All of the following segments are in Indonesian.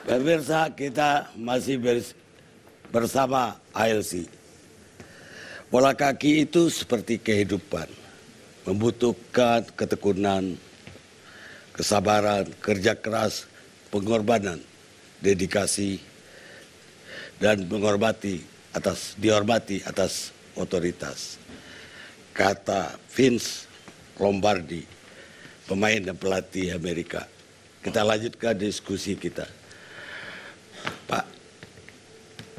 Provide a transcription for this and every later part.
Pemirsa kita masih bersama ALC. Pola kaki itu seperti kehidupan, membutuhkan ketekunan, kesabaran, kerja keras, pengorbanan, dedikasi, dan menghormati atas dihormati atas otoritas. Kata Vince Lombardi, pemain dan pelatih Amerika. Kita lanjutkan diskusi kita.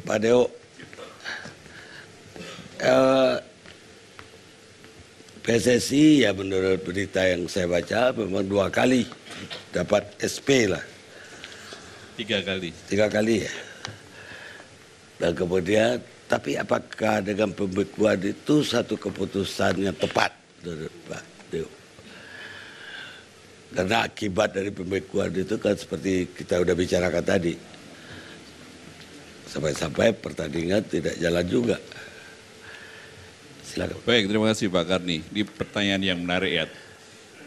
Pak Deo, eh, PSSI ya menurut berita yang saya baca memang dua kali dapat SP lah. Tiga kali. Tiga kali ya. Dan kemudian, tapi apakah dengan pembekuan itu satu keputusan yang tepat menurut Pak Deo? Karena akibat dari pembekuan itu kan seperti kita sudah bicarakan tadi, sampai-sampai pertandingan tidak jalan juga. Silakan. Baik, terima kasih Pak Karni. Ini pertanyaan yang menarik ya.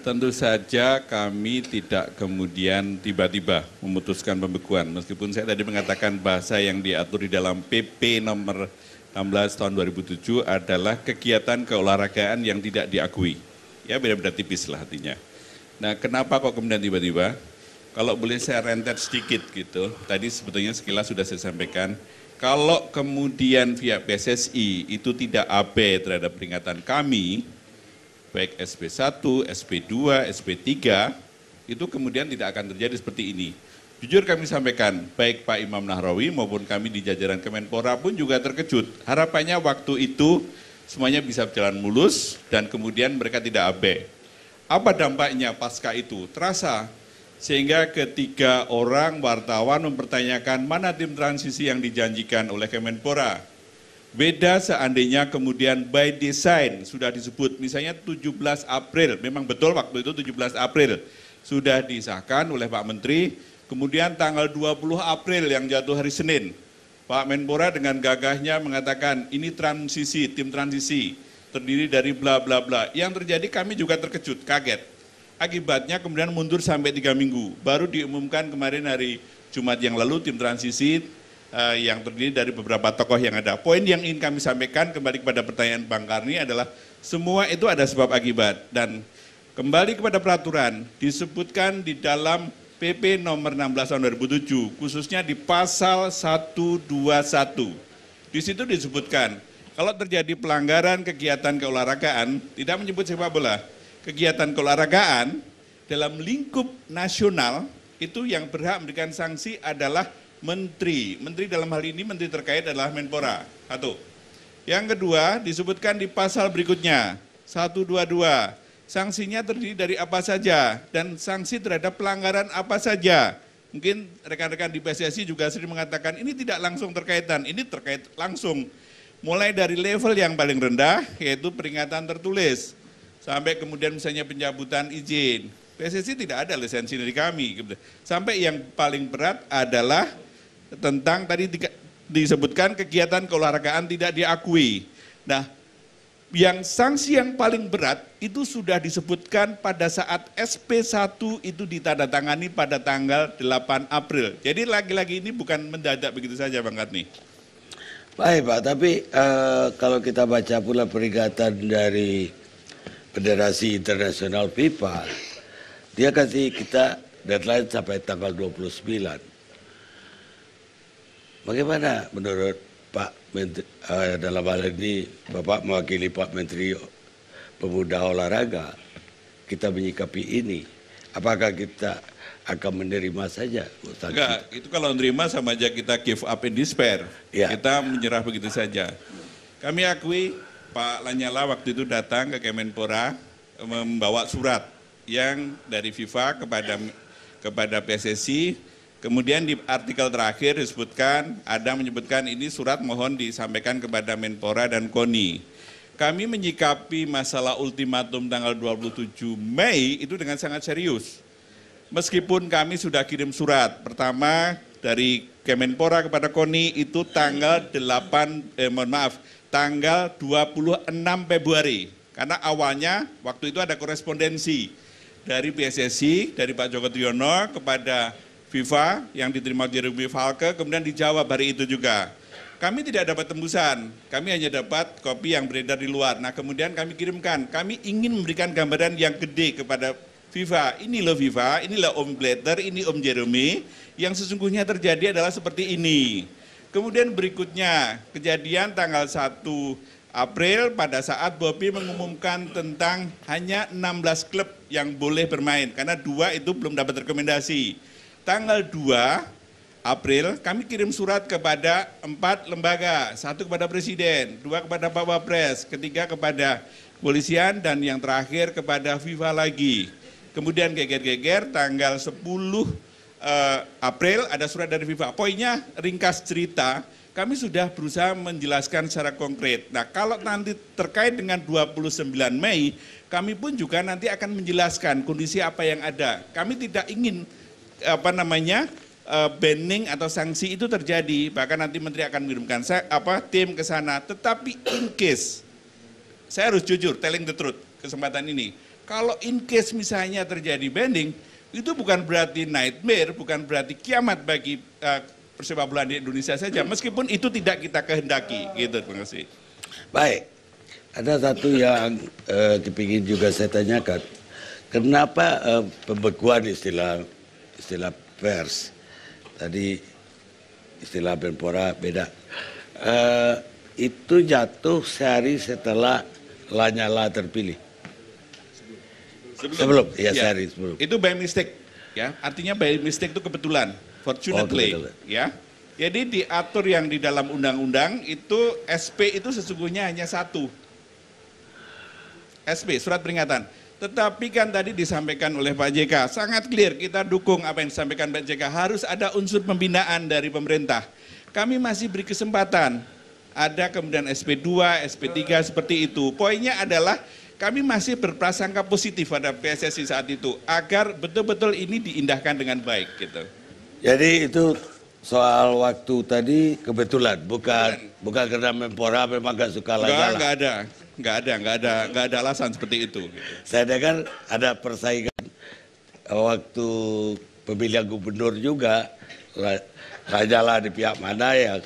Tentu saja kami tidak kemudian tiba-tiba memutuskan pembekuan. Meskipun saya tadi mengatakan bahasa yang diatur di dalam PP nomor 16 tahun 2007 adalah kegiatan keolahragaan yang tidak diakui. Ya beda-beda tipis lah artinya. Nah kenapa kok kemudian tiba-tiba kalau boleh saya rentet sedikit gitu. Tadi sebetulnya sekilas sudah saya sampaikan. Kalau kemudian via PSSI itu tidak AB terhadap peringatan kami, baik SP1, SP2, SP3, itu kemudian tidak akan terjadi seperti ini. Jujur kami sampaikan, baik Pak Imam Nahrawi maupun kami di jajaran Kemenpora pun juga terkejut. Harapannya waktu itu semuanya bisa berjalan mulus dan kemudian mereka tidak abe. Apa dampaknya pasca itu? Terasa sehingga ketiga orang wartawan mempertanyakan mana tim transisi yang dijanjikan oleh Kemenpora. Beda seandainya kemudian by design sudah disebut misalnya 17 April, memang betul waktu itu 17 April sudah disahkan oleh Pak Menteri, kemudian tanggal 20 April yang jatuh hari Senin. Pak Menpora dengan gagahnya mengatakan ini transisi, tim transisi terdiri dari bla bla bla. Yang terjadi kami juga terkejut, kaget akibatnya kemudian mundur sampai tiga minggu. Baru diumumkan kemarin hari Jumat yang lalu tim transisi uh, eh, yang terdiri dari beberapa tokoh yang ada. Poin yang ingin kami sampaikan kembali kepada pertanyaan Bang Karni adalah semua itu ada sebab akibat dan kembali kepada peraturan disebutkan di dalam PP nomor 16 tahun 2007 khususnya di pasal 121. Di situ disebutkan kalau terjadi pelanggaran kegiatan keolahragaan tidak menyebut sepak bola kegiatan keolahragaan dalam lingkup nasional itu yang berhak memberikan sanksi adalah menteri. Menteri dalam hal ini menteri terkait adalah Menpora. Satu. Yang kedua disebutkan di pasal berikutnya 122. Sanksinya terdiri dari apa saja dan sanksi terhadap pelanggaran apa saja. Mungkin rekan-rekan di PSSI juga sering mengatakan ini tidak langsung terkaitan, ini terkait langsung. Mulai dari level yang paling rendah yaitu peringatan tertulis Sampai kemudian misalnya pencabutan izin. PSSI tidak ada lisensi dari kami. Gitu. Sampai yang paling berat adalah tentang tadi disebutkan kegiatan keolahragaan tidak diakui. Nah, yang sanksi yang paling berat itu sudah disebutkan pada saat SP1 itu ditandatangani pada tanggal 8 April. Jadi lagi-lagi ini bukan mendadak begitu saja Bang Katni. Baik Pak, tapi uh, kalau kita baca pula peringatan dari Federasi Internasional FIFA dia kasih kita deadline sampai tanggal 29 bagaimana menurut Pak Menteri, uh, dalam hal ini Bapak mewakili Pak Menteri Pemuda Olahraga kita menyikapi ini apakah kita akan menerima saja Enggak, itu kalau menerima sama aja kita give up and despair ya. kita menyerah begitu saja kami akui Pak Lanyala waktu itu datang ke Kemenpora eh, membawa surat yang dari FIFA kepada kepada PSSI. Kemudian di artikel terakhir disebutkan ada menyebutkan ini surat mohon disampaikan kepada Menpora dan KONI. Kami menyikapi masalah ultimatum tanggal 27 Mei itu dengan sangat serius. Meskipun kami sudah kirim surat pertama dari Kemenpora kepada KONI itu tanggal 8 eh, mohon maaf tanggal 26 Februari. Karena awalnya waktu itu ada korespondensi dari PSSI, dari Pak Joko Triyono kepada FIFA yang diterima Jeremy Falke, kemudian dijawab hari itu juga. Kami tidak dapat tembusan, kami hanya dapat kopi yang beredar di luar. Nah kemudian kami kirimkan, kami ingin memberikan gambaran yang gede kepada FIFA. Ini loh FIFA, inilah Om Blatter, ini Om Jeremy, yang sesungguhnya terjadi adalah seperti ini. Kemudian berikutnya, kejadian tanggal 1 April pada saat Bobby mengumumkan tentang hanya 16 klub yang boleh bermain karena dua itu belum dapat rekomendasi. Tanggal 2 April kami kirim surat kepada empat lembaga, satu kepada presiden, dua kepada Pak Wapres, ketiga kepada Polisian dan yang terakhir kepada FIFA lagi. Kemudian geger-geger tanggal 10 uh, April ada surat dari FIFA. Poinnya ringkas cerita, kami sudah berusaha menjelaskan secara konkret. Nah, kalau nanti terkait dengan 29 Mei, kami pun juga nanti akan menjelaskan kondisi apa yang ada. Kami tidak ingin apa namanya uh, banning atau sanksi itu terjadi. Bahkan nanti Menteri akan mengirimkan apa tim ke sana. Tetapi in case, saya harus jujur, telling the truth kesempatan ini. Kalau in case misalnya terjadi banning, itu bukan berarti nightmare, bukan berarti kiamat bagi uh, persepak bola di Indonesia saja, meskipun itu tidak kita kehendaki, gitu, Bang kasih. Baik, ada satu yang uh, eh, dipingin juga saya tanyakan, kenapa uh, pembekuan istilah istilah pers tadi istilah Benpora beda uh, itu jatuh sehari setelah Lanyala terpilih. Sebelum, sebelum iya, ya, ya sehari sebelum. Itu by mistake, ya. Artinya by mistake itu kebetulan, fortunately, oh, ya. Jadi diatur yang di dalam undang-undang itu SP itu sesungguhnya hanya satu. SP, surat peringatan. Tetapi kan tadi disampaikan oleh Pak JK, sangat clear kita dukung apa yang disampaikan Pak JK, harus ada unsur pembinaan dari pemerintah. Kami masih beri kesempatan, ada kemudian SP2, SP3 seperti itu. Poinnya adalah kami masih berprasangka positif pada PSSI saat itu agar betul-betul ini diindahkan dengan baik gitu. Jadi itu soal waktu tadi kebetulan bukan Dan, bukan karena Menpora memang gak suka lagi. Enggak, enggak ada. Enggak ada, enggak ada, enggak ada alasan seperti itu. Gitu. Saya dengar kan ada persaingan eh, waktu pemilihan gubernur juga hanyalah di pihak mana yang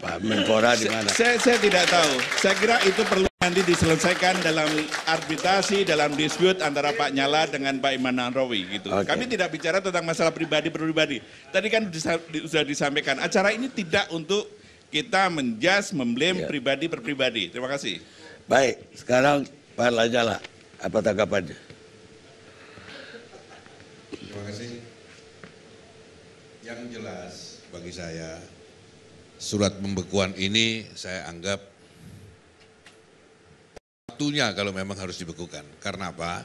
Pak Menpora di mana? Saya, saya tidak tahu. Saya kira itu perlu nanti diselesaikan dalam arbitrasi, dalam dispute antara Pak Nyala dengan Pak Iman Nahrawi gitu. Okay. Kami tidak bicara tentang masalah pribadi-pribadi. Tadi kan sudah disampaikan, acara ini tidak untuk kita menjas, memblem yeah. pribadi per pribadi. Terima kasih. Baik, sekarang Pak Lajala, apa tanggapannya? Terima kasih. Yang jelas bagi saya surat pembekuan ini saya anggap waktunya kalau memang harus dibekukan. Karena apa?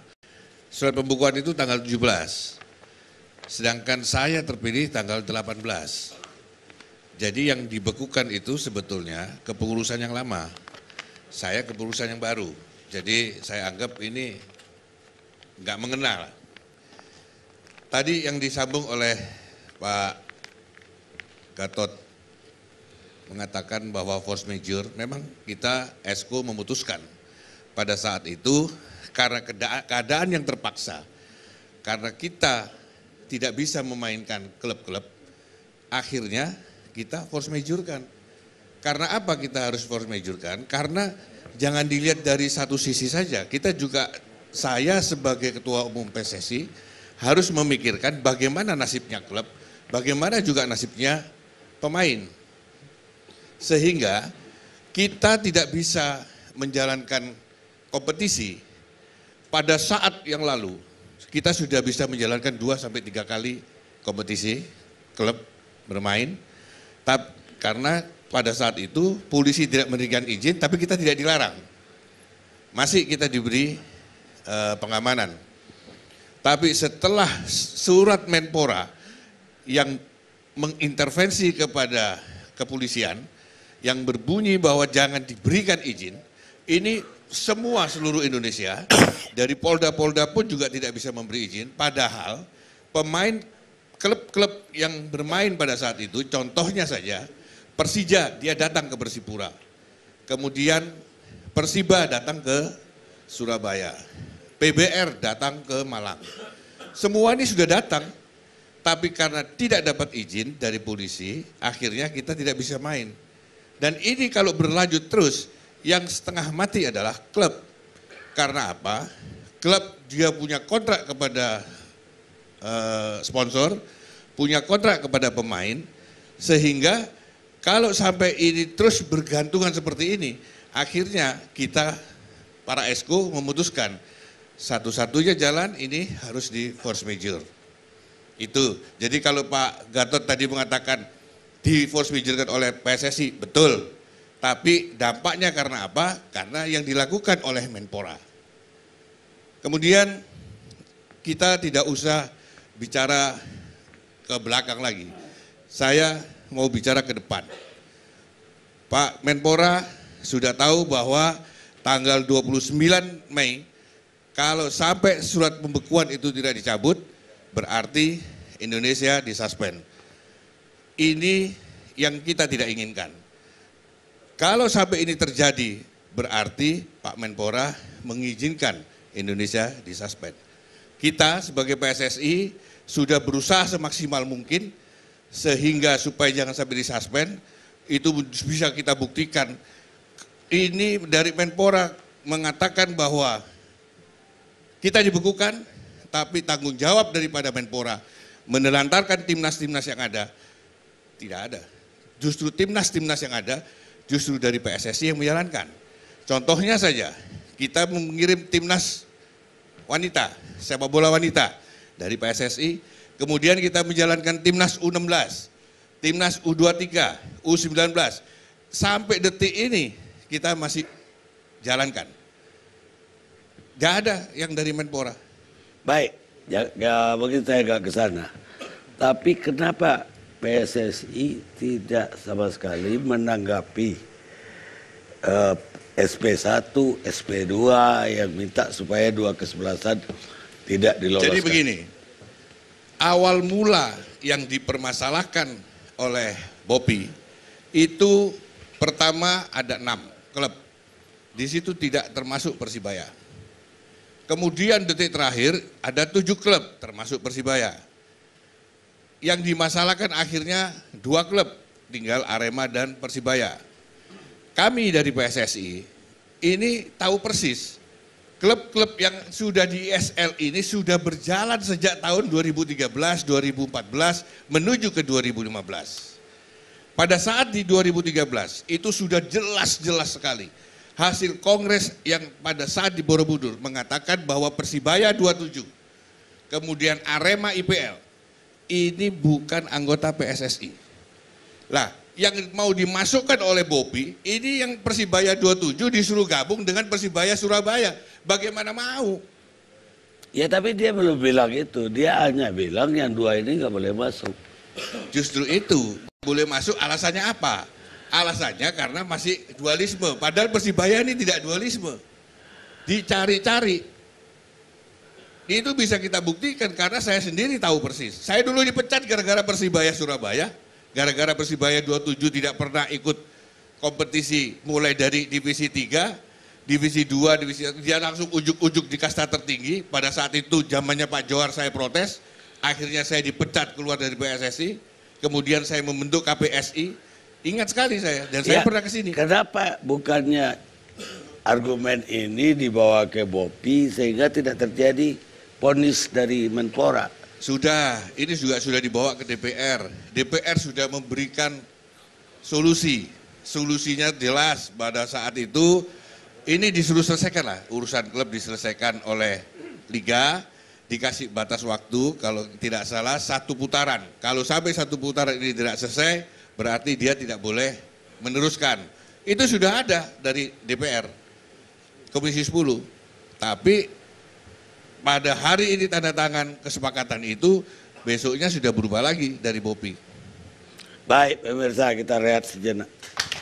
Surat pembekuan itu tanggal 17. Sedangkan saya terpilih tanggal 18. Jadi yang dibekukan itu sebetulnya kepengurusan yang lama. Saya kepengurusan yang baru. Jadi saya anggap ini nggak mengenal. Tadi yang disambung oleh Pak Gatot mengatakan bahwa force major memang kita esko memutuskan pada saat itu karena keadaan yang terpaksa karena kita tidak bisa memainkan klub-klub akhirnya kita force major kan karena apa kita harus force major kan karena jangan dilihat dari satu sisi saja kita juga saya sebagai ketua umum PSSI harus memikirkan bagaimana nasibnya klub bagaimana juga nasibnya pemain sehingga kita tidak bisa menjalankan kompetisi pada saat yang lalu kita sudah bisa menjalankan 2 sampai 3 kali kompetisi klub bermain. Tapi karena pada saat itu polisi tidak memberikan izin tapi kita tidak dilarang. Masih kita diberi e, pengamanan. Tapi setelah surat Menpora yang mengintervensi kepada kepolisian yang berbunyi bahwa jangan diberikan izin, ini semua seluruh Indonesia, dari Polda-Polda pun juga tidak bisa memberi izin, padahal pemain klub-klub yang bermain pada saat itu, contohnya saja, Persija, dia datang ke Persipura. Kemudian Persiba datang ke Surabaya. PBR datang ke Malang. Semua ini sudah datang, tapi karena tidak dapat izin dari polisi, akhirnya kita tidak bisa main. Dan ini kalau berlanjut terus, yang setengah mati adalah klub. Karena apa? Klub dia punya kontrak kepada uh, sponsor, punya kontrak kepada pemain, sehingga kalau sampai ini terus bergantungan seperti ini, akhirnya kita para esko memutuskan satu-satunya jalan ini harus di force major. Itu. Jadi kalau Pak Gatot tadi mengatakan di force major oleh PSSI, betul. Tapi dampaknya karena apa? Karena yang dilakukan oleh Menpora. Kemudian kita tidak usah bicara ke belakang lagi. Saya mau bicara ke depan. Pak Menpora sudah tahu bahwa tanggal 29 Mei kalau sampai surat pembekuan itu tidak dicabut berarti Indonesia disuspend. Ini yang kita tidak inginkan. Kalau sampai ini terjadi, berarti Pak Menpora mengizinkan Indonesia disuspend. Kita sebagai PSSI sudah berusaha semaksimal mungkin sehingga supaya jangan sampai disuspend itu bisa kita buktikan ini dari Menpora mengatakan bahwa kita dibekukan tapi tanggung jawab daripada Menpora menelantarkan timnas-timnas yang ada tidak ada. Justru timnas-timnas yang ada justru dari PSSI yang menjalankan. Contohnya saja, kita mengirim timnas wanita, sepak bola wanita dari PSSI, kemudian kita menjalankan timnas U16, timnas U23, U19. Sampai detik ini kita masih jalankan. Tidak ada yang dari Menpora. Baik, ya, ya mungkin saya gak ke sana. Tapi kenapa PSSI tidak sama sekali menanggapi uh, SP1, SP2 yang minta supaya dua kesebelasan tidak diloloskan. Jadi begini, awal mula yang dipermasalahkan oleh Bopi itu pertama ada enam klub. Di situ tidak termasuk Persibaya. Kemudian detik terakhir ada tujuh klub termasuk Persibaya yang dimasalahkan akhirnya dua klub tinggal Arema dan Persibaya. Kami dari PSSI ini tahu persis klub-klub yang sudah di ISL ini sudah berjalan sejak tahun 2013, 2014 menuju ke 2015. Pada saat di 2013 itu sudah jelas-jelas sekali hasil kongres yang pada saat di Borobudur mengatakan bahwa Persibaya 27, kemudian Arema IPL, ini bukan anggota PSSI. Lah, yang mau dimasukkan oleh Bobi, ini yang Persibaya 27 disuruh gabung dengan Persibaya Surabaya. Bagaimana mau? Ya tapi dia belum bilang itu, dia hanya bilang yang dua ini nggak boleh masuk. Justru itu, boleh masuk alasannya apa? Alasannya karena masih dualisme, padahal Persibaya ini tidak dualisme. Dicari-cari, itu bisa kita buktikan karena saya sendiri tahu persis. Saya dulu dipecat gara-gara Persibaya Surabaya, gara-gara Persibaya 27 tidak pernah ikut kompetisi mulai dari divisi 3, divisi 2, divisi dia langsung ujuk-ujuk di kasta tertinggi. Pada saat itu zamannya Pak Johar saya protes, akhirnya saya dipecat keluar dari PSSI, kemudian saya membentuk KPSI. Ingat sekali saya dan saya ya, pernah ke sini. Kenapa bukannya argumen ini dibawa ke Bopi sehingga tidak terjadi ponis dari Menpora? Sudah, ini juga sudah dibawa ke DPR. DPR sudah memberikan solusi. Solusinya jelas pada saat itu ini disuruh selesaikan lah urusan klub diselesaikan oleh liga dikasih batas waktu kalau tidak salah satu putaran. Kalau sampai satu putaran ini tidak selesai berarti dia tidak boleh meneruskan. Itu sudah ada dari DPR Komisi 10. Tapi pada hari ini tanda tangan kesepakatan itu besoknya sudah berubah lagi dari Bopi. Baik pemirsa kita rehat sejenak.